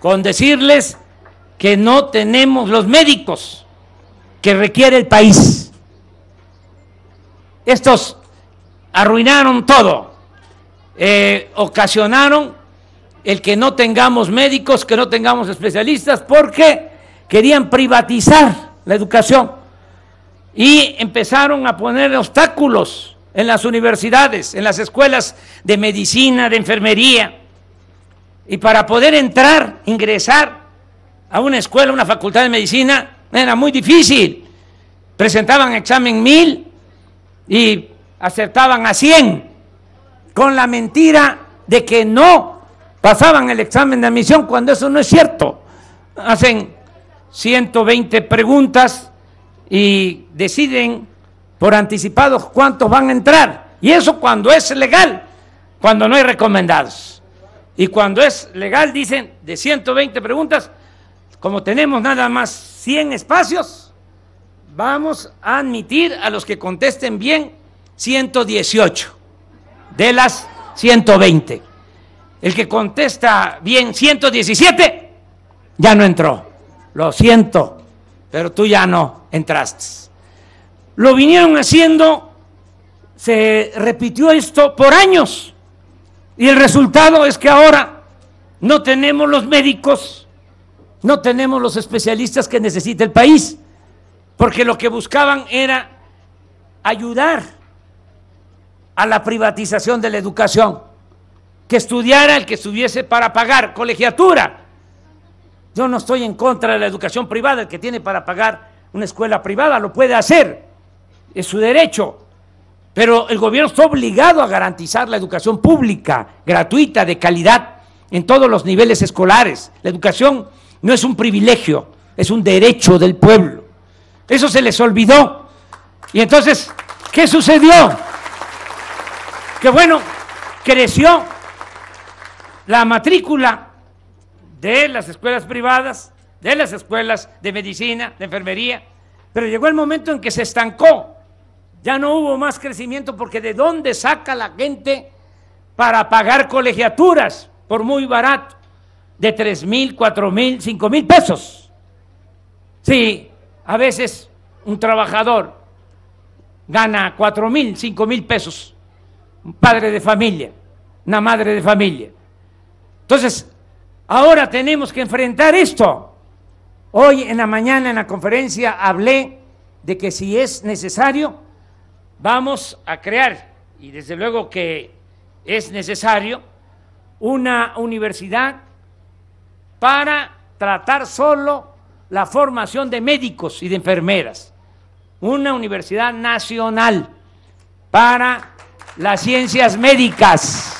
con decirles que no tenemos los médicos que requiere el país. Estos arruinaron todo, eh, ocasionaron el que no tengamos médicos, que no tengamos especialistas, porque querían privatizar la educación y empezaron a poner obstáculos en las universidades, en las escuelas de medicina, de enfermería y para poder entrar, ingresar a una escuela, una facultad de medicina, era muy difícil. Presentaban examen mil y aceptaban a cien, con la mentira de que no pasaban el examen de admisión, cuando eso no es cierto. Hacen 120 preguntas y deciden por anticipado cuántos van a entrar. Y eso cuando es legal, cuando no hay recomendados. Y cuando es legal, dicen, de 120 preguntas, como tenemos nada más 100 espacios, vamos a admitir a los que contesten bien 118 de las 120. El que contesta bien 117 ya no entró. Lo siento, pero tú ya no entraste. Lo vinieron haciendo, se repitió esto por años. Y el resultado es que ahora no tenemos los médicos, no tenemos los especialistas que necesita el país, porque lo que buscaban era ayudar a la privatización de la educación, que estudiara el que estuviese para pagar colegiatura. Yo no estoy en contra de la educación privada, el que tiene para pagar una escuela privada lo puede hacer, es su derecho pero el gobierno está obligado a garantizar la educación pública, gratuita, de calidad, en todos los niveles escolares. La educación no es un privilegio, es un derecho del pueblo. Eso se les olvidó. Y entonces, ¿qué sucedió? Que bueno, creció la matrícula de las escuelas privadas, de las escuelas de medicina, de enfermería, pero llegó el momento en que se estancó ya no hubo más crecimiento porque ¿de dónde saca la gente para pagar colegiaturas por muy barato? De 3 mil, 4 mil, 5 mil pesos. Sí, a veces un trabajador gana 4 mil, 5 mil pesos. Un padre de familia, una madre de familia. Entonces, ahora tenemos que enfrentar esto. Hoy en la mañana en la conferencia hablé de que si es necesario vamos a crear, y desde luego que es necesario, una universidad para tratar solo la formación de médicos y de enfermeras, una universidad nacional para las ciencias médicas.